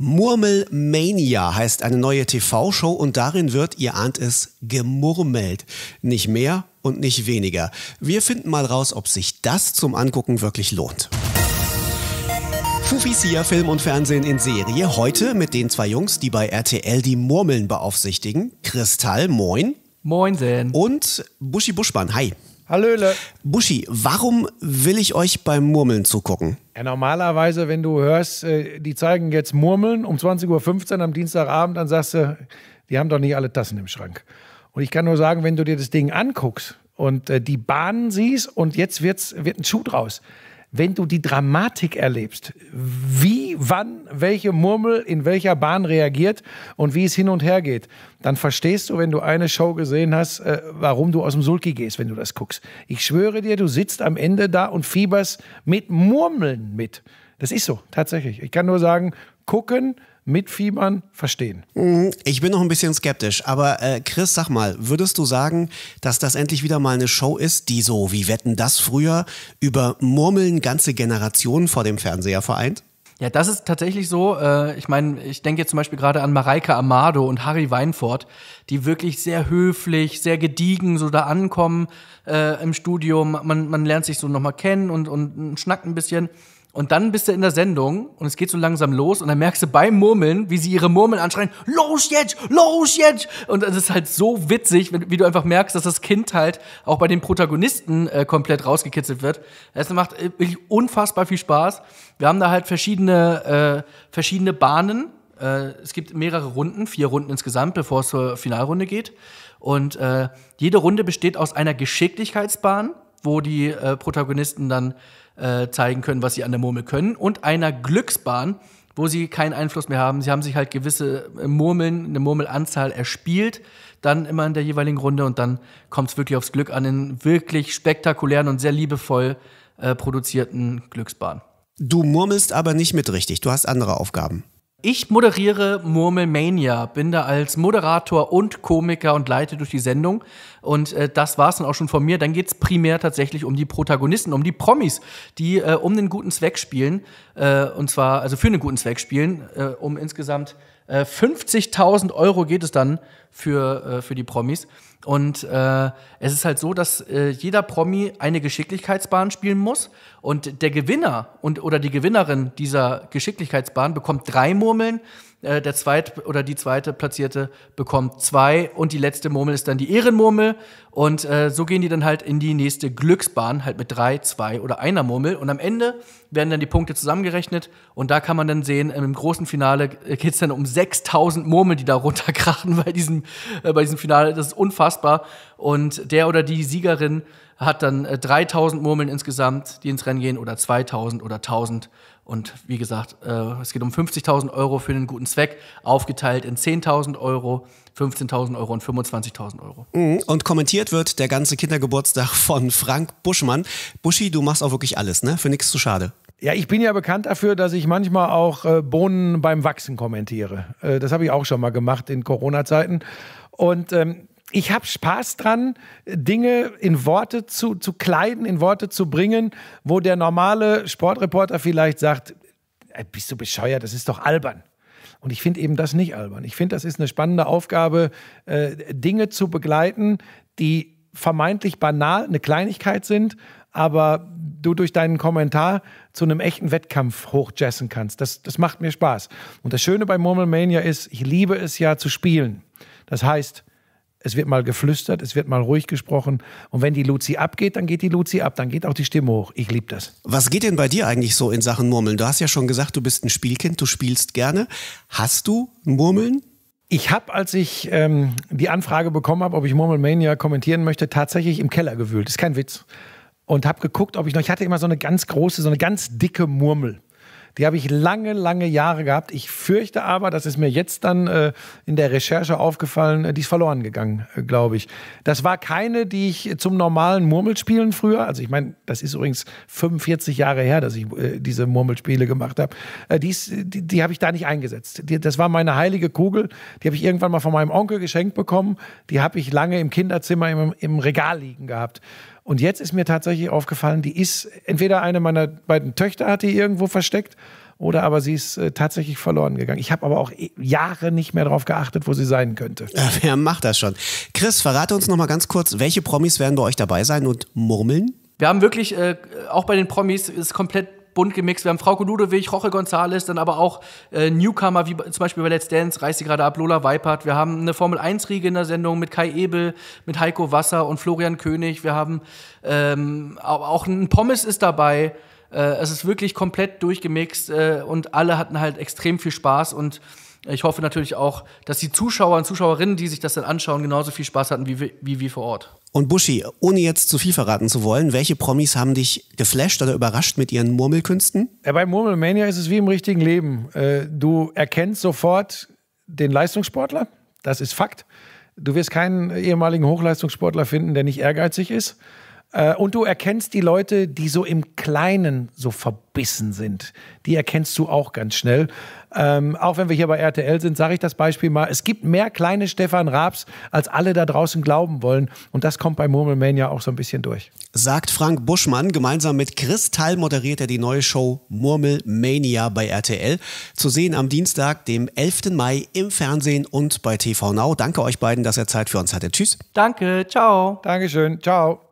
Murmelmania heißt eine neue TV-Show und darin wird, ihr ahnt es, gemurmelt. Nicht mehr und nicht weniger. Wir finden mal raus, ob sich das zum Angucken wirklich lohnt. Fufis hier Film und Fernsehen in Serie. Heute mit den zwei Jungs, die bei RTL die Murmeln beaufsichtigen. Kristall, moin. Moinsen. Und Buschi Buschmann, hi. Hallöle. Buschi, warum will ich euch beim Murmeln zugucken? Ja, normalerweise, wenn du hörst, äh, die zeigen jetzt Murmeln um 20.15 Uhr am Dienstagabend, dann sagst du, die haben doch nicht alle Tassen im Schrank. Und ich kann nur sagen, wenn du dir das Ding anguckst und äh, die Bahnen siehst und jetzt wird's, wird ein Schuh draus wenn du die Dramatik erlebst, wie, wann, welche Murmel in welcher Bahn reagiert und wie es hin und her geht, dann verstehst du, wenn du eine Show gesehen hast, äh, warum du aus dem Sulki gehst, wenn du das guckst. Ich schwöre dir, du sitzt am Ende da und fieberst mit Murmeln mit. Das ist so, tatsächlich. Ich kann nur sagen, gucken, mitfiebern, verstehen. Mhm. Ich bin noch ein bisschen skeptisch, aber äh, Chris, sag mal, würdest du sagen, dass das endlich wieder mal eine Show ist, die so wie Wetten das früher über Murmeln ganze Generationen vor dem Fernseher vereint? Ja, das ist tatsächlich so. Äh, ich meine, ich denke jetzt zum Beispiel gerade an Mareike Amado und Harry Weinfort, die wirklich sehr höflich, sehr gediegen so da ankommen äh, im Studium. Man, man lernt sich so nochmal kennen und, und schnackt ein bisschen. Und dann bist du in der Sendung und es geht so langsam los und dann merkst du beim Murmeln, wie sie ihre Murmeln anschreien, los jetzt, los jetzt. Und es ist halt so witzig, wie du einfach merkst, dass das Kind halt auch bei den Protagonisten äh, komplett rausgekitzelt wird. Es macht äh, wirklich unfassbar viel Spaß. Wir haben da halt verschiedene, äh, verschiedene Bahnen. Äh, es gibt mehrere Runden, vier Runden insgesamt, bevor es zur Finalrunde geht. Und äh, jede Runde besteht aus einer Geschicklichkeitsbahn wo die äh, Protagonisten dann äh, zeigen können, was sie an der Murmel können, und einer Glücksbahn, wo sie keinen Einfluss mehr haben. Sie haben sich halt gewisse äh, Murmeln, eine Murmelanzahl erspielt, dann immer in der jeweiligen Runde und dann kommt es wirklich aufs Glück an, in wirklich spektakulären und sehr liebevoll äh, produzierten Glücksbahn. Du murmelst aber nicht mit richtig, du hast andere Aufgaben. Ich moderiere Murmelmania, bin da als Moderator und Komiker und leite durch die Sendung. Und äh, das war es dann auch schon von mir. Dann geht es primär tatsächlich um die Protagonisten, um die Promis, die äh, um einen guten Zweck spielen. Äh, und zwar, also für einen guten Zweck spielen. äh, um insgesamt äh, 50.000 Euro geht es dann für, äh, für die Promis. Und äh, es ist halt so, dass äh, jeder Promi eine Geschicklichkeitsbahn spielen muss. Und der Gewinner und, oder die Gewinnerin dieser Geschicklichkeitsbahn bekommt drei Murmeln. Äh, der zweite oder die zweite Platzierte bekommt zwei. Und die letzte Murmel ist dann die Ehrenmurmel. Und äh, so gehen die dann halt in die nächste Glücksbahn, halt mit drei, zwei oder einer Murmel. Und am Ende werden dann die Punkte zusammengerechnet. Und da kann man dann sehen, im großen Finale äh, geht es dann um 6000 Murmel, die da runterkrachen bei diesem, äh, bei diesem Finale. Das ist unfassbar unbelastbar. Und der oder die Siegerin hat dann 3000 äh, Murmeln insgesamt, die ins Rennen gehen, oder 2000 oder 1000. Und wie gesagt, äh, es geht um 50.000 Euro für einen guten Zweck, aufgeteilt in 10.000 Euro, 15.000 Euro und 25.000 Euro. Mhm. Und kommentiert wird der ganze Kindergeburtstag von Frank Buschmann. Buschi, du machst auch wirklich alles, ne? Für nichts zu schade. Ja, ich bin ja bekannt dafür, dass ich manchmal auch äh, Bohnen beim Wachsen kommentiere. Äh, das habe ich auch schon mal gemacht in Corona-Zeiten. Und ähm, ich habe Spaß dran, Dinge in Worte zu, zu kleiden, in Worte zu bringen, wo der normale Sportreporter vielleicht sagt, bist du bescheuert, das ist doch albern. Und ich finde eben das nicht albern. Ich finde, das ist eine spannende Aufgabe, äh, Dinge zu begleiten, die vermeintlich banal, eine Kleinigkeit sind, aber du durch deinen Kommentar zu einem echten Wettkampf hochjessen kannst. Das, das macht mir Spaß. Und das Schöne bei Murmelmania ist, ich liebe es ja zu spielen. Das heißt, es wird mal geflüstert, es wird mal ruhig gesprochen. Und wenn die Luzi abgeht, dann geht die Luzi ab, dann geht auch die Stimme hoch. Ich liebe das. Was geht denn bei dir eigentlich so in Sachen Murmeln? Du hast ja schon gesagt, du bist ein Spielkind, du spielst gerne. Hast du Murmeln? Ich habe, als ich ähm, die Anfrage bekommen habe, ob ich Murmelmania kommentieren möchte, tatsächlich im Keller gewühlt. Ist kein Witz. Und habe geguckt, ob ich noch. Ich hatte immer so eine ganz große, so eine ganz dicke Murmel. Die habe ich lange, lange Jahre gehabt. Ich fürchte aber, das ist mir jetzt dann äh, in der Recherche aufgefallen, äh, die ist verloren gegangen, äh, glaube ich. Das war keine, die ich zum normalen Murmelspielen früher, also ich meine, das ist übrigens 45 Jahre her, dass ich äh, diese Murmelspiele gemacht habe, die, die, die habe ich da nicht eingesetzt. Die, das war meine heilige Kugel, die habe ich irgendwann mal von meinem Onkel geschenkt bekommen. Die habe ich lange im Kinderzimmer im, im Regal liegen gehabt. Und jetzt ist mir tatsächlich aufgefallen, die ist entweder eine meiner beiden Töchter hat die irgendwo versteckt oder aber sie ist äh, tatsächlich verloren gegangen. Ich habe aber auch äh, Jahre nicht mehr darauf geachtet, wo sie sein könnte. Ja, wer macht das schon? Chris, verrate uns noch mal ganz kurz, welche Promis werden bei euch dabei sein und murmeln? Wir haben wirklich äh, auch bei den Promis ist komplett bunt gemixt. Wir haben Frau Ludewig, Roche González, dann aber auch äh, Newcomer, wie zum Beispiel bei Let's Dance, reißt sie gerade ab, Lola Weipert. Wir haben eine Formel-1-Riege in der Sendung mit Kai Ebel, mit Heiko Wasser und Florian König. Wir haben ähm, auch ein Pommes ist dabei. Äh, es ist wirklich komplett durchgemixt äh, und alle hatten halt extrem viel Spaß und ich hoffe natürlich auch, dass die Zuschauer und Zuschauerinnen, die sich das dann anschauen, genauso viel Spaß hatten wie, wie wir vor Ort. Und Buschi, ohne jetzt zu viel verraten zu wollen, welche Promis haben dich geflasht oder überrascht mit ihren Murmelkünsten? Ja, bei Murmelmania ist es wie im richtigen Leben. Äh, du erkennst sofort den Leistungssportler. Das ist Fakt. Du wirst keinen ehemaligen Hochleistungssportler finden, der nicht ehrgeizig ist. Äh, und du erkennst die Leute, die so im Kleinen so verbissen sind. Die erkennst du auch ganz schnell. Ähm, auch wenn wir hier bei RTL sind, sage ich das Beispiel mal. Es gibt mehr kleine Stefan Raabs, als alle da draußen glauben wollen. Und das kommt bei Murmelmania auch so ein bisschen durch. Sagt Frank Buschmann. Gemeinsam mit Chris Thal moderiert er die neue Show Murmelmania bei RTL. Zu sehen am Dienstag, dem 11. Mai im Fernsehen und bei TV Now. Danke euch beiden, dass ihr Zeit für uns hattet. Tschüss. Danke, ciao. Dankeschön, ciao.